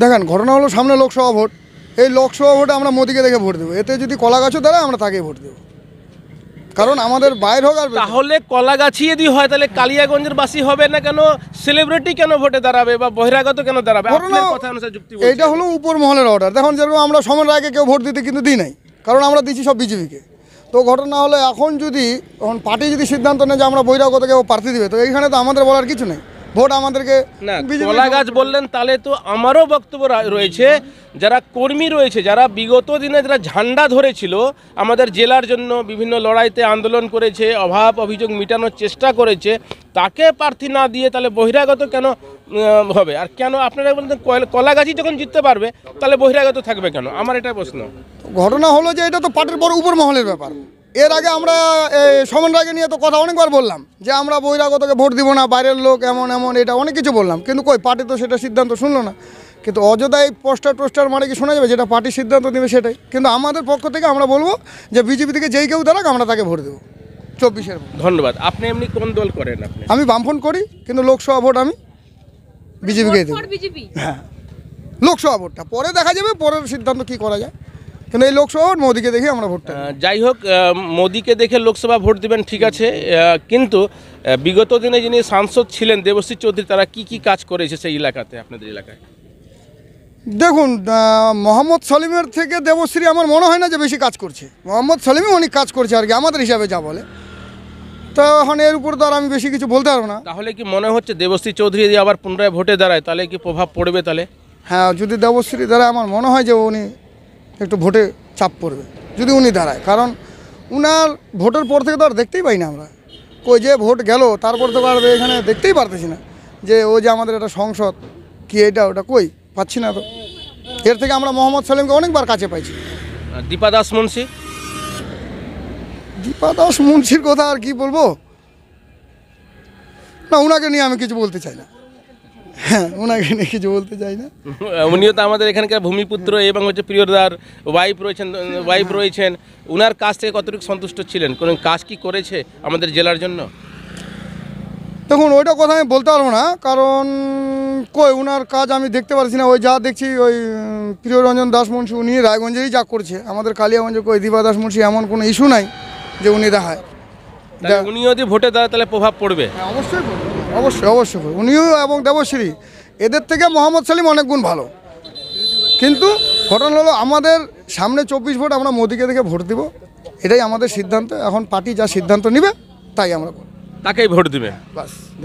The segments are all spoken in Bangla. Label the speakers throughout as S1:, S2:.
S1: দেখেন ঘটনা হলো সামনে লোকসভা ভোট এই লোকসভা ভোটে আমরা মোদিকে দেখে ভোট দেবো এতে যদি কলা গাছও দাঁড়ায় আমরা তাকেই ভোট দেবো কারণ আমাদের বাইরে হোক আর
S2: তাহলে কলা গাছি যদি হয় তাহলে কালিয়াগঞ্জের বাসী হবে না কেন সেলিব্রিটি কেন ভোটে দাঁড়াবে বা বহিরাগত কেন দাঁড়াবে
S1: এইটা হলো উপর মহলের অর্ডার দেখুন যেরকম আমরা সময়ের আগে কেউ ভোট দিতে কিন্তু দিই নাই কারণ আমরা দিচ্ছি সব বিজেপিকে তো ঘটনা হলে এখন যদি এখন পার্টি যদি সিদ্ধান্ত নেয় যে আমরা বহিরাগত কেউ প্রার্থী দিবে তো এইখানে তো আমাদের বলার কিছু নেই ভোট আমাদেরকে না কলা গাছ
S2: বললেন তাহলে তো আমারও বক্তব্য রয়েছে যারা কর্মী রয়েছে যারা বিগত দিনে যারা ঝান্ডা ধরেছিল আমাদের জেলার জন্য বিভিন্ন লড়াইতে আন্দোলন করেছে অভাব অভিযোগ মেটানোর চেষ্টা করেছে তাকে প্রার্থী না দিয়ে তাহলে বহিরাগত কেন হবে আর কেন আপনারা বলতেন কলাগাছই যখন জিততে পারবে তাহলে বহিরাগত থাকবে কেন আমার এটা প্রশ্ন
S1: ঘটনা হলো যে এটা তো পাটের বড় উপর মহলের ব্যাপার এর আগে আমরা সমনরাগে নিয়ে তো কথা অনেকবার বললাম যে আমরা বহিরাগতকে ভোট দিব না বাইরের লোক এমন এমন এটা অনেক কিছু বললাম কিন্তু কই পার্টি তো সেটা সিদ্ধান্ত শুনলো না কিন্তু অযোধ্যায় পোস্টার টোস্টার মানে কি শোনা যাবে যেটা পার্টির সিদ্ধান্ত দেবে সেটাই কিন্তু আমাদের পক্ষ থেকে আমরা বলবো যে বিজেপি থেকে যেই কেউ দাঁড়াক আমরা তাকে ভোট দেবো চব্বিশের
S2: ধন্যবাদ আপনি এমনি কোন দল করেন
S1: আপনি আমি বামফোন করি কিন্তু লোকসভা ভোট আমি বিজেপিকে দেবো হ্যাঁ লোকসভা ভোটটা পরে দেখা যাবে পরের সিদ্ধান্ত কি করা যায় কিন্তু এই লোকসভা মোদীকে দেখে আমরা ভোট
S2: যাই হোক মোদীকে দেখে লোকসভা ভোট দেবেন ঠিক আছে কিন্তু বিগত দিনে যিনি সাংসদ ছিলেন দেবশ্রী চৌধুরী তারা কি কি কাজ করেছে সেই এলাকাতে আপনাদের এলাকায়
S1: দেখুন মোহাম্মদ সলিমের থেকে দেবশ্রী আমার মনে হয় না যে বেশি কাজ করছে মোহাম্মদ সলিমই অনেক কাজ করছে আর কি আমাদের হিসাবে যা বলে তা এখন এর উপর তো আমি বেশি কিছু বলতে পারবো না
S2: তাহলে কি মনে হচ্ছে দেবশ্রী চৌধুরী যদি আবার পুনরায় ভোটে দাঁড়ায় তাহলে কি প্রভাব পড়বে তাহলে
S1: হ্যাঁ যদি দেবশ্রী দ্বারা আমার মনে হয় যে উনি একটু ভোটে চাপ পড়বে যদি উনি দাঁড়ায় কারণ উনার ভোটের পর থেকে তো আর দেখতেই পাই না আমরা কই যে ভোট গেল তারপর তো আর এখানে দেখতেই পারতেছি না যে ও যে আমাদের এটা সংসদ কি এটা ওটা কই পাচ্ছি না তো এর থেকে আমরা মোহাম্মদ সালিমকে অনেকবার কাছে পাইছি
S2: দীপা দাস মুন্সি
S1: দীপা দাস মুন্সির কথা আর কি বলবো না ওনাকে নিয়ে আমি কিছু বলতে চাই না হ্যাঁ ওনাকে নিয়ে কিছু বলতে চাই না
S2: উনিও তো আমাদের এখানকার ভূমিপুত্র এবং হচ্ছে প্রিয়দার ওয়াইফ রয়েছেন ওয়াইফ রয়েছেন ওনার কাজ থেকে কতটুকু সন্তুষ্ট ছিলেন কোন কাজ কি করেছে আমাদের জেলার জন্য
S1: দেখুন ওইটা কথা আমি বলতে পারবো না কারণ কই ওনার কাজ আমি দেখতে পারছি না ওই যা দেখছি ওই প্রিয়রঞ্জন দাস উনি রায়গঞ্জেই যা করছে আমাদের কালিয়াগঞ্জে কই দীপা দাস এমন কোনো ইস্যু নাই যে উনি দেখায়
S2: উনি যদি ভোটে দেয় তাহলে প্রভাব পড়বে হ্যাঁ,
S1: অবশ্যই অবশ্যই অবশ্যই উনিও এবং দেবশ্রী এদের থেকে মোহাম্মদ সালিম অনেক গুণ ভালো কিন্তু ঘটনা হলো আমাদের সামনে চব্বিশ ভোট আমরা মোদিকে দেখে ভোট দিব এটাই আমাদের সিদ্ধান্ত এখন পার্টি যা সিদ্ধান্ত নিবে তাই আমরা তাকেই ভোট
S2: দিবে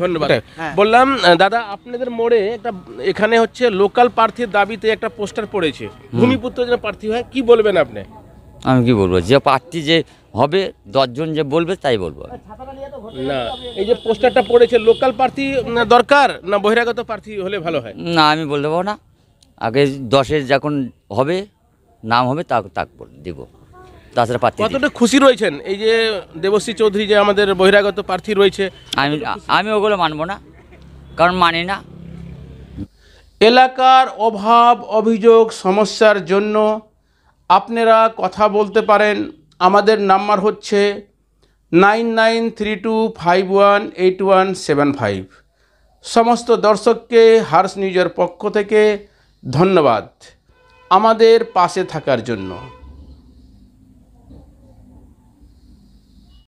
S2: ধন্যবাদ হ্যাঁ। বললাম দাদা আপনাদের মোড়ে একটা এখানে হচ্ছে লোকাল প্রার্থীর দাবিতে একটা পোস্টার পড়েছে ভূমিপুত্র যেন প্রার্থী হয় কি বলবেন আপনি
S1: আমি কি বলবো যে প্রার্থী যে হবে দশজন যে বলবে তাই বলবো না
S2: এই যে পোস্টারটা পড়েছে লোকাল প্রার্থী না দরকার না বহিরাগত প্রার্থী হলে ভালো হয় না আমি বলতে পারবো না
S1: আগে দশের যখন হবে নাম হবে তা তাক দেবো তাছাড়া প্রার্থী কতটা
S2: খুশি রয়েছেন এই যে দেবশ্রী চৌধুরী যে আমাদের বহিরাগত প্রার্থী রয়েছে আমি
S1: আমি ওগুলো মানবো না কারণ মানি না
S2: এলাকার অভাব অভিযোগ সমস্যার জন্য আপনারা কথা বলতে পারেন আমাদের নাম্বার হচ্ছে nine nine three two five one eight one seven five সমস্ত দর্শককে হার্স নিউজের পক্ষ থেকে ধন্যবাদ আমাদের পাশে থাকার জন্য